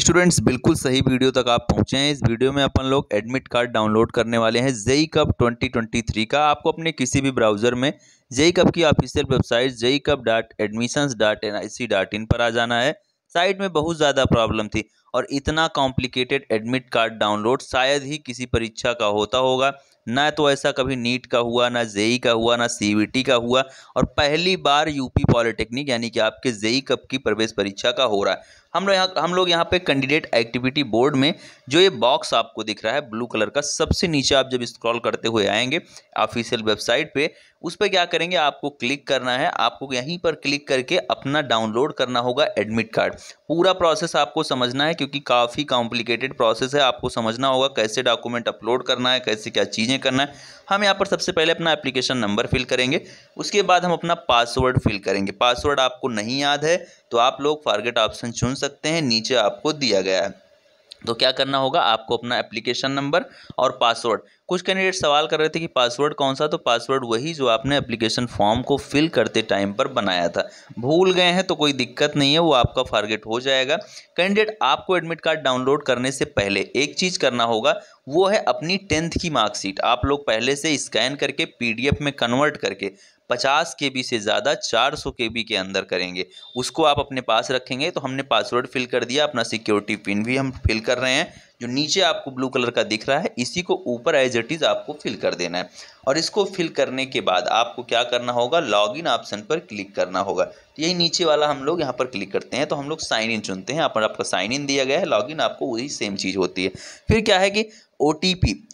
students बिल्कुल सही video तक आप पहुंचे हैं इस वीडियो में अपन लोग एडमिट कार्ड डाउनलोड करने वाले हैं जई कप थ्री का आपको अपने किसी भी ब्राउज़र में जई कप की official website JEE cup dot admissions dot N I C dot in पर आ जाना है साइट में बहुत ज़्यादा प्रॉब्लम थी और इतना कॉम्प्लिकेटेड एडमिट कार्ड डाउनलोड शायद ही किसी परीक्षा का होता होगा ना तो ऐसा कभी नीट का हुआ ना जेई का हुआ ना सी का हुआ और पहली बार यूपी पॉलिटेक्निक यानी कि आपके जेई कप की प्रवेश परीक्षा का हो रहा है हम लोग यहाँ हम लोग यहाँ पे कैंडिडेट एक्टिविटी बोर्ड में जो ये बॉक्स आपको दिख रहा है ब्लू कलर का सबसे नीचे आप जब स्क्रॉल करते हुए आएंगे ऑफिशियल वेबसाइट पे उस पर क्या करेंगे आपको क्लिक करना है आपको यहीं पर क्लिक करके अपना डाउनलोड करना होगा एडमिट कार्ड पूरा प्रोसेस आपको समझना है कि क्योंकि काफ़ी कॉम्प्लिकेटेड प्रोसेस है आपको समझना होगा कैसे डॉक्यूमेंट अपलोड करना है कैसे क्या चीज़ें करना है हम यहाँ पर सबसे पहले अपना एप्लीकेशन नंबर फिल करेंगे उसके बाद हम अपना पासवर्ड फिल करेंगे पासवर्ड आपको नहीं याद है तो आप लोग फारगेट ऑप्शन चुन सकते हैं नीचे आपको दिया गया है तो क्या करना होगा आपको अपना एप्लीकेशन नंबर और पासवर्ड कुछ कैंडिडेट सवाल कर रहे थे कि पासवर्ड कौन सा तो पासवर्ड वही जो आपने एप्लीकेशन फॉर्म को फिल करते टाइम पर बनाया था भूल गए हैं तो कोई दिक्कत नहीं है वो आपका फारगेट हो जाएगा कैंडिडेट आपको एडमिट कार्ड डाउनलोड करने से पहले एक चीज़ करना होगा वो है अपनी टेंथ की मार्कशीट आप लोग पहले से स्कैन करके पी में कन्वर्ट करके पचास के बी से ज़्यादा चार सौ के बी के अंदर करेंगे उसको आप अपने पास रखेंगे तो हमने पासवर्ड फिल कर दिया अपना सिक्योरिटी पिन भी हम फिल कर रहे हैं जो नीचे आपको ब्लू कलर का दिख रहा है इसी को ऊपर एज इट इज़ आपको फिल कर देना है और इसको फिल करने के बाद आपको क्या करना होगा लॉगिन ऑप्शन पर क्लिक करना होगा तो यही नीचे वाला हम लोग यहाँ पर क्लिक करते हैं तो हम लोग साइन इन चुनते हैं यहाँ पर आपका साइन इन दिया गया है लॉगिन आपको वही सेम चीज़ होती है फिर क्या है कि ओ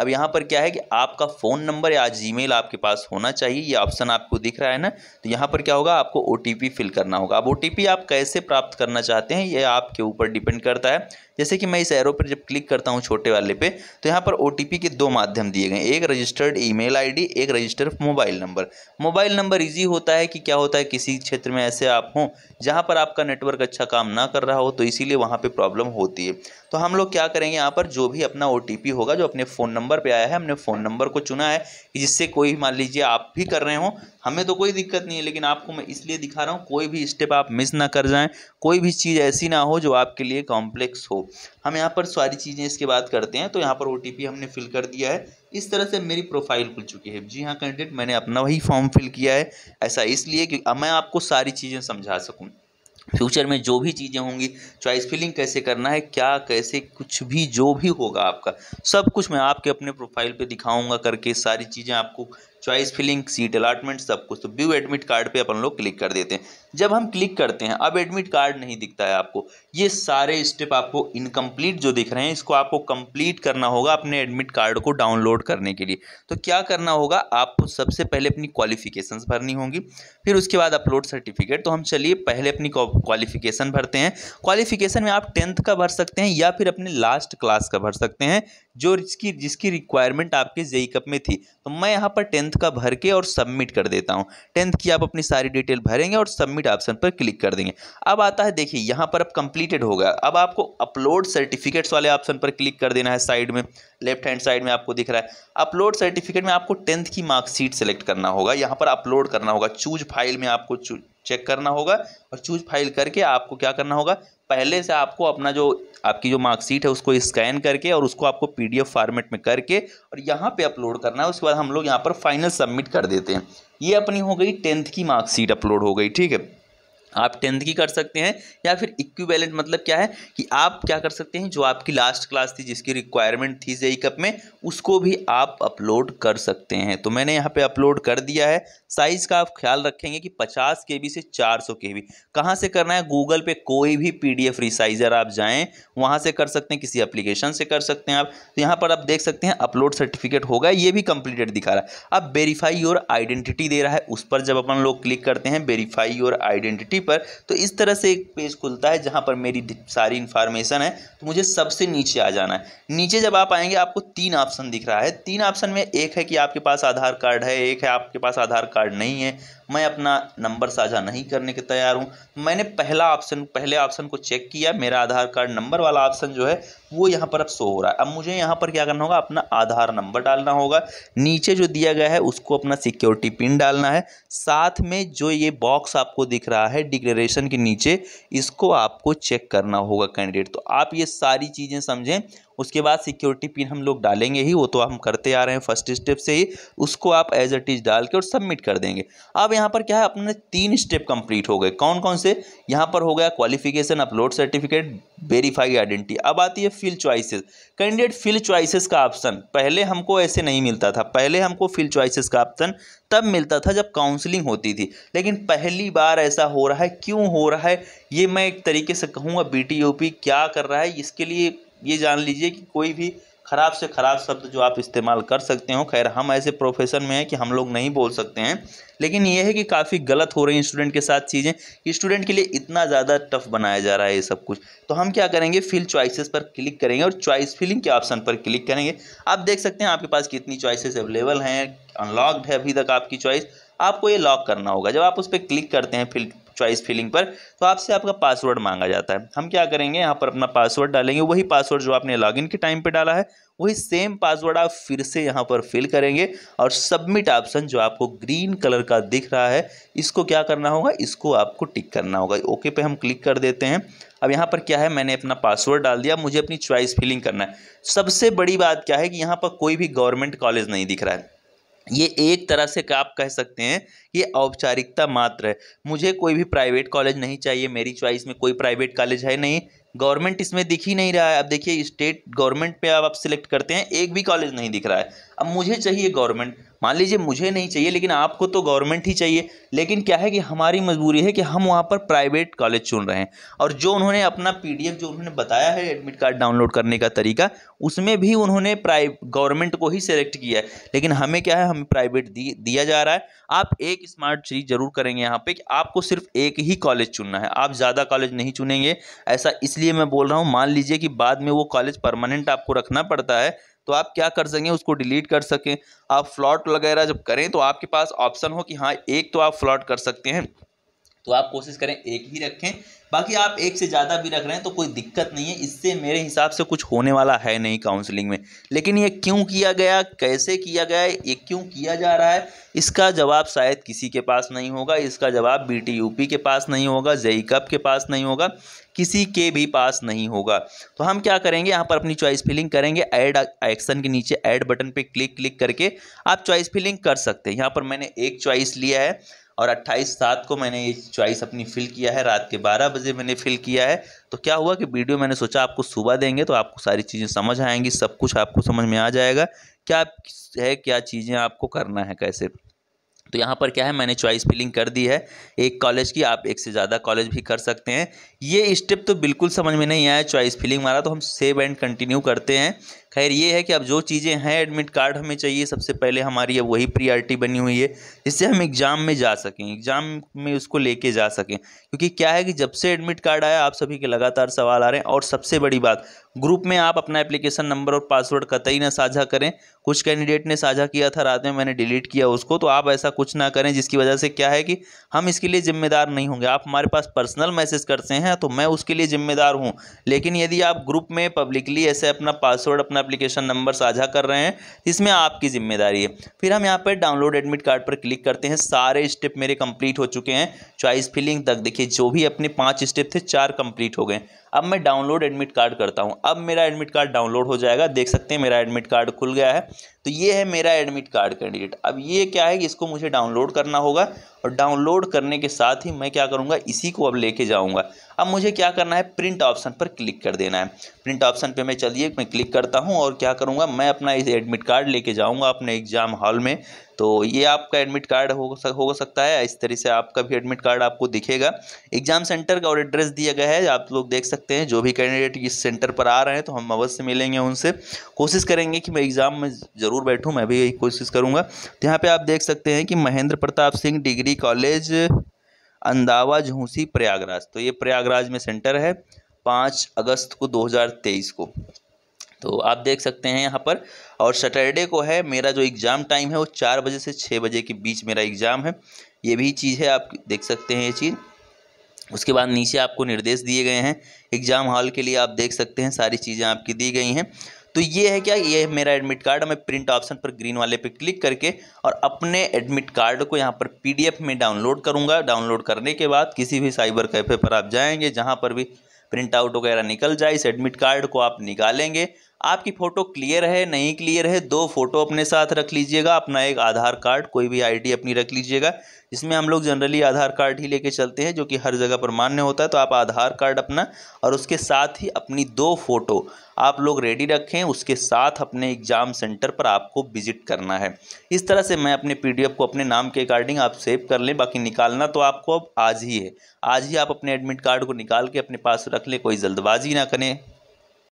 अब यहाँ पर क्या है कि आपका फ़ोन नंबर या जी आपके पास होना चाहिए ये ऑप्शन आपको दिख रहा है ना तो यहाँ पर क्या होगा आपको ओ फिल करना होगा अब ओ आप कैसे प्राप्त करना चाहते हैं ये आपके ऊपर डिपेंड करता है जैसे कि मैं इस एरो पर जब क्लिक करता हूँ छोटे वाले पे तो यहाँ पर ओ के दो माध्यम दिए गए एक रजिस्टर्ड ई मेल आईडी एक register mobile number mobile number easy होता है कि क्या होता है किसी क्षेत्र में ऐसे आप हों जहां पर आपका नेटवर्क अच्छा काम ना कर रहा हो तो इसीलिए वहां पे प्रॉब्लम होती है तो हम लोग क्या करेंगे यहां पर जो भी अपना ओ होगा जो अपने फ़ोन नंबर पर आया है हमने फ़ोन नंबर को चुना है जिससे कोई मान लीजिए आप भी कर रहे हो हमें तो कोई दिक्कत नहीं है लेकिन आपको मैं इसलिए दिखा रहा हूँ कोई भी स्टेप आप मिस ना कर जाएं कोई भी चीज़ ऐसी ना हो जो आपके लिए कॉम्प्लेक्स हो हम यहाँ पर सारी चीज़ें इसके बाद करते हैं तो यहाँ पर ओ हमने फिल कर दिया है इस तरह से मेरी प्रोफाइल खुल चुकी है जी हाँ कैंडिडेट मैंने अपना वही फॉर्म फिल किया है ऐसा इसलिए कि मैं आपको सारी चीज़ें समझा सकूँ फ्यूचर में जो भी चीज़ें होंगी चॉइस फिलिंग कैसे करना है क्या कैसे कुछ भी जो भी होगा आपका सब कुछ मैं आपके अपने प्रोफाइल पे दिखाऊंगा करके सारी चीज़ें आपको चॉइस फिलिंग सीट अलाटमेंट सब कुछ तो व्यू एडमिट कार्ड पे अपन लोग क्लिक कर देते हैं जब हम क्लिक करते हैं अब एडमिट कार्ड नहीं दिखता है आपको ये सारे स्टेप आपको इनकम्प्लीट जो दिख रहे हैं इसको आपको कंप्लीट करना होगा अपने एडमिट कार्ड को डाउनलोड करने के लिए तो क्या करना होगा आपको सबसे पहले अपनी क्वालिफिकेशंस भरनी होंगी फिर उसके बाद अपलोड सर्टिफिकेट तो हम चलिए पहले अपनी क्वालिफिकेशन भरते हैं क्वालिफिकेशन में आप टेंथ का भर सकते हैं या फिर अपने लास्ट क्लास का भर सकते हैं जो जिसकी जिसकी रिक्वायरमेंट आपके जेई कप में थी तो मैं यहाँ पर टेंथ का भर के और सबमिट कर देता हूँ टेंथ की आप अपनी सारी डिटेल भरेंगे और सबमिट सबमिट ऑप्शन पर क्लिक कर देंगे अब आता है देखिए यहाँ पर अब कंप्लीटेड हो गया अब आपको अपलोड सर्टिफिकेट्स वाले ऑप्शन पर क्लिक कर देना है साइड में लेफ्ट हैंड साइड में आपको दिख रहा है अपलोड सर्टिफिकेट में आपको टेंथ की मार्कशीट सेलेक्ट करना होगा यहाँ पर अपलोड करना होगा चूज फाइल में आपको चेक करना होगा और चूज फाइल करके आपको क्या करना होगा पहले से आपको अपना जो आपकी जो मार्कशीट है उसको स्कैन करके और उसको आपको पीडीएफ फॉर्मेट में करके और यहाँ पे अपलोड करना है उसके बाद हम लोग यहाँ पर फाइनल सबमिट कर देते हैं ये अपनी हो गई टेंथ की मार्कशीट अपलोड हो गई ठीक है आप टेंथ की कर सकते हैं या फिर इक्विवेलेंट मतलब क्या है कि आप क्या कर सकते हैं जो आपकी लास्ट क्लास थी जिसकी रिक्वायरमेंट थी जेई कप e e में उसको भी आप अपलोड कर सकते हैं तो मैंने यहाँ पे अपलोड कर दिया है साइज़ का आप ख्याल रखेंगे कि 50 के बी से 400 के बी कहाँ से करना है गूगल पे कोई भी पी डी रिसाइज़र आप जाएँ वहाँ से कर सकते हैं किसी अप्लीकेशन से कर सकते हैं आप तो यहाँ पर आप देख सकते हैं अपलोड सर्टिफिकेट होगा ये भी कंप्लीटेड दिखा रहा है अब वेरीफाई योर आइडेंटिटी दे रहा है उस पर जब अपन लोग क्लिक करते हैं वेरीफाई योर आइडेंटिटी पर तो इस तरह से एक पेज खुलता है जहाँ पर मेरी सारी इन्फॉर्मेशन है तो मुझे सबसे नीचे आ जाना है नीचे जब आप आएंगे आपको तीन ऑप्शन दिख रहा है तीन ऑप्शन में एक है कि आपके पास आधार कार्ड है एक है आपके पास आधार कार्ड नहीं है मैं अपना नंबर साझा नहीं करने के तैयार हूँ मैंने पहला ऑप्शन पहले ऑप्शन को चेक किया मेरा आधार कार्ड नंबर वाला ऑप्शन जो है वो यहाँ पर अब शो हो रहा है अब मुझे यहाँ पर क्या करना होगा अपना आधार नंबर डालना होगा नीचे जो दिया गया है उसको अपना सिक्योरिटी पिन डालना है साथ में जो ये बॉक्स आपको दिख रहा है डिक्लेरेशन के नीचे इसको आपको चेक करना होगा कैंडिडेट तो आप ये सारी चीज़ें समझें उसके बाद सिक्योरिटी पिन हम लोग डालेंगे ही वो तो हम करते आ रहे हैं फर्स्ट स्टेप से ही उसको आप एज अ इज डाल के और सबमिट कर देंगे अब यहाँ पर क्या है अपने तीन स्टेप कंप्लीट हो गए कौन कौन से यहाँ पर हो गया qualification upload certificate verify identity अब आती है fill choices candidate fill choices का ऑप्शन पहले हमको ऐसे नहीं मिलता था पहले हमको फिल चॉइसेस का ऑप्शन तब मिलता था जब काउंसलिंग होती थी लेकिन पहली बार ऐसा हो रहा है क्यों हो रहा है ये मैं एक तरीके से कहूँगा बी क्या कर रहा है इसके लिए ये जान लीजिए कि कोई भी ख़राब से ख़राब शब्द जो आप इस्तेमाल कर सकते हो खैर हम ऐसे प्रोफेशन में हैं कि हम लोग नहीं बोल सकते हैं लेकिन ये है कि काफ़ी गलत हो रही हैं स्टूडेंट के साथ चीज़ें कि स्टूडेंट के लिए इतना ज़्यादा टफ बनाया जा रहा है ये सब कुछ तो हम क्या करेंगे फिल चॉइसेस पर क्लिक करेंगे और चॉइस फिलिंग के ऑप्शन पर क्लिक करेंगे आप देख सकते हैं आपके पास कितनी चॉइसेस अवेलेबल हैं अनलॉकड है अभी तक आपकी चॉइस आपको ये लॉक करना होगा जब आप उस पर क्लिक करते हैं फिल चॉइस फिलिंग पर तो आपसे आपका पासवर्ड मांगा जाता है हम क्या करेंगे यहाँ पर अपना पासवर्ड डालेंगे वही पासवर्ड जो आपने लॉगिन के टाइम पर डाला है वही सेम पासवर्ड आप फिर से यहाँ पर फिल करेंगे और सबमिट ऑप्शन जो आपको ग्रीन कलर का दिख रहा है इसको क्या करना होगा इसको आपको टिक करना होगा ओके पे हम क्लिक कर देते हैं अब यहाँ पर क्या है मैंने अपना पासवर्ड डाल दिया मुझे अपनी चॉइस फिलिंग करना है सबसे बड़ी बात क्या है कि यहाँ पर कोई भी गवर्नमेंट कॉलेज नहीं दिख रहा है ये एक तरह से आप कह सकते हैं ये औपचारिकता मात्र है मुझे कोई भी प्राइवेट कॉलेज नहीं चाहिए मेरी चॉइस में कोई प्राइवेट कॉलेज है नहीं गवर्नमेंट इसमें दिख ही नहीं रहा है अब देखिए स्टेट गवर्नमेंट पे आप, आप सिलेक्ट करते हैं एक भी कॉलेज नहीं दिख रहा है अब मुझे चाहिए गवर्नमेंट मान लीजिए मुझे नहीं चाहिए लेकिन आपको तो गवर्नमेंट ही चाहिए लेकिन क्या है कि हमारी मजबूरी है कि हम वहाँ पर प्राइवेट कॉलेज चुन रहे हैं और जो उन्होंने अपना पीडीएफ जो उन्होंने बताया है एडमिट कार्ड डाउनलोड करने का तरीका उसमें भी उन्होंने प्राइ गवर्नमेंट को ही सेलेक्ट किया है लेकिन हमें क्या है हमें प्राइवेट दिया जा रहा है आप एक स्मार्ट चीज़ जरूर करेंगे यहाँ पर कि आपको सिर्फ एक ही कॉलेज चुनना है आप ज़्यादा कॉलेज नहीं चुनेंगे ऐसा इसलिए मैं बोल रहा हूँ मान लीजिए कि बाद में वो कॉलेज परमानेंट आपको रखना पड़ता है तो आप क्या कर सकें उसको डिलीट कर सकें आप फ्लॉट वगैरह जब करें तो आपके पास ऑप्शन हो कि हाँ एक तो आप फ्लॉट कर सकते हैं तो आप कोशिश करें एक ही रखें बाकी आप एक से ज़्यादा भी रख रहे हैं तो कोई दिक्कत नहीं है इससे मेरे हिसाब से कुछ होने वाला है नहीं काउंसलिंग में लेकिन ये क्यों किया गया कैसे किया गया ये क्यों किया जा रहा है इसका जवाब शायद किसी के पास नहीं होगा इसका जवाब बी के पास नहीं होगा जेई कप e के पास नहीं होगा किसी के भी पास नहीं होगा तो हम क्या करेंगे यहाँ पर अपनी चॉइस फिलिंग करेंगे ऐड एक्शन के नीचे ऐड बटन पे क्लिक क्लिक करके आप चॉइस फिलिंग कर सकते हैं यहाँ पर मैंने एक चॉइस लिया है और 28 सात को मैंने ये चॉइस अपनी फ़िल किया है रात के 12 बजे मैंने फ़िल किया है तो क्या हुआ कि वीडियो मैंने सोचा आपको सुबह देंगे तो आपको सारी चीज़ें समझ आएंगी सब कुछ आपको समझ में आ जाएगा क्या है क्या चीज़ें आपको करना है कैसे तो यहाँ पर क्या है मैंने चॉइस फिलिंग कर दी है एक कॉलेज की आप एक से ज़्यादा कॉलेज भी कर सकते हैं ये स्टेप तो बिल्कुल समझ में नहीं आया चॉइस फिलिंग वाला तो हम सेव एंड कंटिन्यू करते हैं खैर ये है कि अब जो चीज़ें हैं एडमिट कार्ड हमें चाहिए सबसे पहले हमारी अब वही प्रियॉरिटी बनी हुई है जिससे हम एग्ज़ाम में जा सकें एग्ज़ाम में उसको लेके जा सकें क्योंकि क्या है कि जब से एडमिट कार्ड आया आप सभी के लगातार सवाल आ रहे हैं और सबसे बड़ी बात ग्रुप में आप अपना एप्लीकेशन नंबर और पासवर्ड कतई ना साझा करें कुछ कैंडिडेट ने साझा किया था रात में मैंने डिलीट किया उसको तो आप ऐसा कुछ ना करें जिसकी वजह से क्या है कि हम इसके लिए जिम्मेदार नहीं होंगे आप हमारे पास पर्सनल मैसेज करते हैं तो मैं उसके लिए जिम्मेदार हूँ लेकिन यदि आप ग्रुप में पब्लिकली ऐसे अपना पासवर्ड अपना एप्लीकेशन नंबर साझा कर रहे हैं इसमें आपकी जिम्मेदारी है फिर हम यहाँ पर डाउनलोड एडमिट कार्ड पर क्लिक करते हैं सारे स्टेप मेरे कंप्लीट हो चुके हैं चॉइस फिलिंग तक देखिए जो भी अपने पाँच स्टेप थे चार कंप्लीट हो गए अब मैं डाउनलोड एडमिट कार्ड करता हूँ अब मेरा एडमिट कार्ड डाउनलोड हो जाएगा देख सकते हैं मेरा एडमिट कार्ड खुल गया है तो ये है मेरा एडमिट कार्ड कैंडिडेट अब ये क्या है कि इसको मुझे डाउनलोड करना होगा और डाउनलोड करने के साथ ही मैं क्या करूँगा इसी को अब लेके जाऊँगा अब मुझे क्या करना है प्रिंट ऑप्शन पर क्लिक कर देना है प्रिंट ऑप्शन पर मैं चलिए मैं क्लिक करता हूँ और क्या करूँगा मैं अपना इस एडमिट कार्ड लेके जाऊँगा अपने एग्ज़ाम हॉल में तो ये आपका एडमिट कार्ड हो सक, हो सकता है इस तरह से आपका भी एडमिट कार्ड आपको दिखेगा एग्जाम सेंटर का और एड्रेस दिया गया है आप लोग देख सकते हैं जो भी कैंडिडेट इस सेंटर पर आ रहे हैं तो हम अवश्य मिलेंगे उनसे कोशिश करेंगे कि मैं एग्ज़ाम में ज़रूर बैठूँ मैं भी यही कोशिश करूँगा तो यहाँ पर आप देख सकते हैं कि महेंद्र प्रताप सिंह डिग्री कॉलेज अंदावा झूसी प्रयागराज तो ये प्रयागराज में सेंटर है पाँच अगस्त को दो को तो आप देख सकते हैं यहाँ पर और सैटरडे को है मेरा जो एग्ज़ाम टाइम है वो चार बजे से छः बजे के बीच मेरा एग्ज़ाम है ये भी चीज़ है आप देख सकते हैं ये चीज़ उसके बाद नीचे आपको निर्देश दिए गए हैं एग्ज़ाम हॉल के लिए आप देख सकते हैं सारी चीज़ें आपकी दी गई हैं तो ये है क्या ये मेरा एडमिट कार्ड मैं प्रिंट ऑप्शन पर ग्रीन वाले पे क्लिक करके और अपने एडमिट कार्ड को यहाँ पर पीडीएफ में डाउनलोड करूँगा डाउनलोड करने के बाद किसी भी साइबर कैफ़े पर आप जाएंगे जहाँ पर भी प्रिंट आउट वगैरह निकल जाए इस एडमिट कार्ड को आप निकालेंगे आपकी फ़ोटो क्लियर है नहीं क्लियर है दो फ़ोटो अपने साथ रख लीजिएगा अपना एक आधार कार्ड कोई भी आईडी अपनी रख लीजिएगा जिसमें हम लोग जनरली आधार कार्ड ही लेके चलते हैं जो कि हर जगह पर मान्य होता है तो आप आधार कार्ड अपना और उसके साथ ही अपनी दो फ़ोटो आप लोग रेडी रखें उसके साथ अपने एग्ज़ाम सेंटर पर आपको विजिट करना है इस तरह से मैं अपने पी को अपने नाम के अकॉर्डिंग आप सेव कर लें बाकी निकालना तो आपको अब आज ही है आज ही आप अपने एडमिट कार्ड को निकाल के अपने पास रख लें कोई जल्दबाजी ना करें